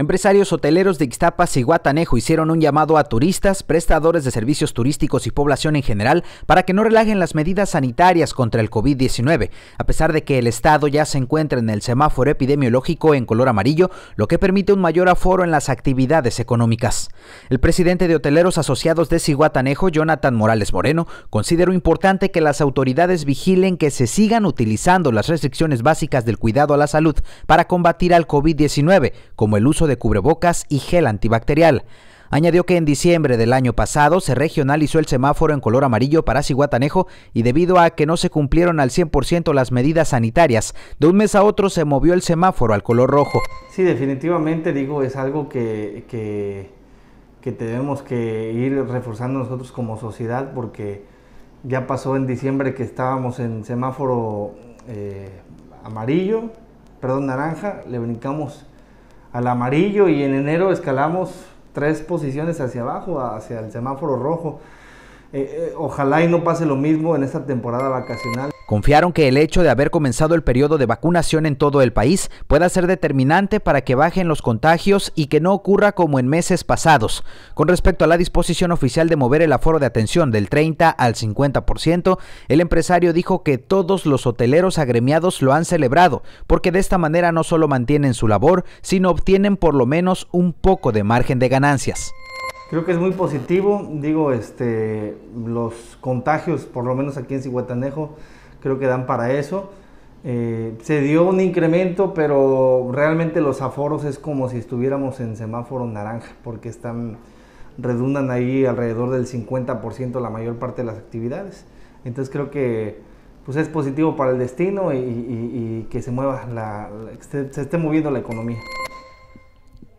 Empresarios hoteleros de Ixtapa, y hicieron un llamado a turistas, prestadores de servicios turísticos y población en general para que no relajen las medidas sanitarias contra el COVID-19, a pesar de que el Estado ya se encuentra en el semáforo epidemiológico en color amarillo, lo que permite un mayor aforo en las actividades económicas. El presidente de Hoteleros Asociados de Ciguatanejo, Jonathan Morales Moreno, consideró importante que las autoridades vigilen que se sigan utilizando las restricciones básicas del cuidado a la salud para combatir al COVID-19, como el uso de de cubrebocas y gel antibacterial. Añadió que en diciembre del año pasado se regionalizó el semáforo en color amarillo para ciguatanejo y debido a que no se cumplieron al 100% las medidas sanitarias, de un mes a otro se movió el semáforo al color rojo. Sí, definitivamente digo, es algo que, que, tenemos que ir reforzando nosotros como sociedad porque ya pasó en diciembre que estábamos en semáforo eh, amarillo, perdón, naranja, le brincamos al amarillo y en enero escalamos tres posiciones hacia abajo, hacia el semáforo rojo. Eh, eh, ojalá y no pase lo mismo en esta temporada vacacional. Confiaron que el hecho de haber comenzado el periodo de vacunación en todo el país pueda ser determinante para que bajen los contagios y que no ocurra como en meses pasados. Con respecto a la disposición oficial de mover el aforo de atención del 30 al 50%, el empresario dijo que todos los hoteleros agremiados lo han celebrado, porque de esta manera no solo mantienen su labor, sino obtienen por lo menos un poco de margen de ganancias. Creo que es muy positivo, digo, este, los contagios, por lo menos aquí en Cihuatanejo, creo que dan para eso. Eh, se dio un incremento, pero realmente los aforos es como si estuviéramos en semáforo naranja, porque están redundan ahí alrededor del 50% la mayor parte de las actividades. Entonces creo que pues es positivo para el destino y, que se mueva la, se esté moviendo la economía.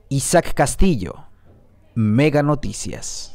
Isaac Castillo, Mega Noticias.